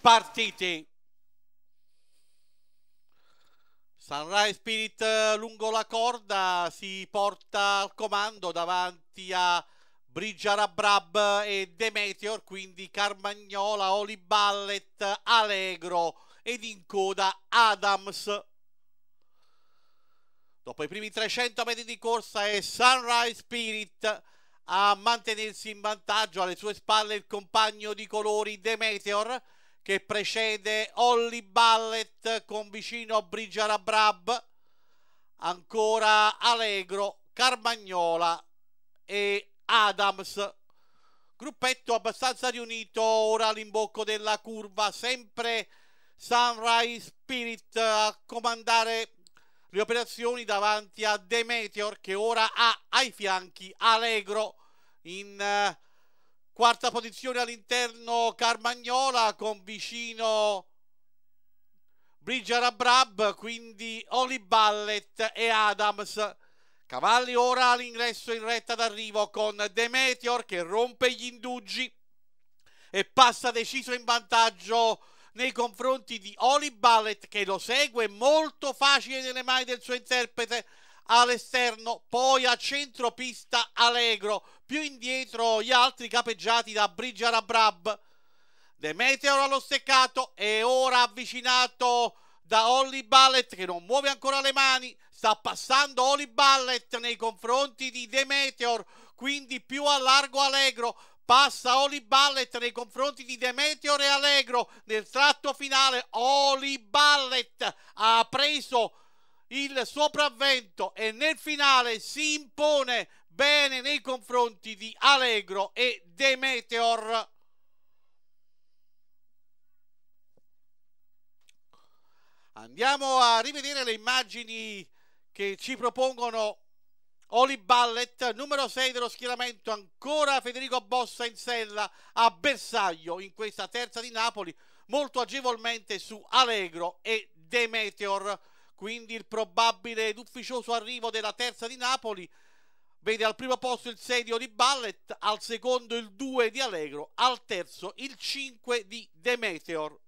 partiti. Sunrise Spirit eh, lungo la corda si porta al comando davanti a Brab e Demeteor, quindi Carmagnola, Oli Ballet, Allegro ed in coda Adams. Dopo i primi 300 metri di corsa è Sunrise Spirit a mantenersi in vantaggio alle sue spalle il compagno di colori Demeteor che precede Olli Ballet con vicino Brigiara Brab, ancora Allegro, Carmagnola e Adams. Gruppetto abbastanza riunito, ora all'imbocco della curva, sempre Sunrise Spirit a comandare le operazioni davanti a The Meteor che ora ha ai fianchi Allegro in... Uh, quarta posizione all'interno Carmagnola con vicino Bridger Abrab, quindi Oli Ballet e Adams. Cavalli ora all'ingresso in retta d'arrivo con De Meteor che rompe gli indugi e passa deciso in vantaggio nei confronti di Oli Ballet che lo segue molto facile nelle mani del suo interprete all'esterno, poi a centropista Allegro, più indietro gli altri capeggiati da Brigiara Brab. De Meteor allo steccato e ora avvicinato da Holly Ballet che non muove ancora le mani, sta passando Holly Ballet nei confronti di De Meteor, quindi più a largo Allegro, passa Oli Ballet nei confronti di Demeteor e Allegro nel tratto finale Oli Ballet ha preso il sopravvento e nel finale si impone bene nei confronti di Allegro e Demeteor. Andiamo a rivedere le immagini che ci propongono Oli Ballet, numero 6 dello schieramento, ancora Federico Bossa in sella a bersaglio in questa terza di Napoli, molto agevolmente su Allegro e Demeteor. Quindi il probabile ed ufficioso arrivo della terza di Napoli vede al primo posto il 6 di Ballet, al secondo il 2 di Allegro, al terzo il 5 di Demeteor.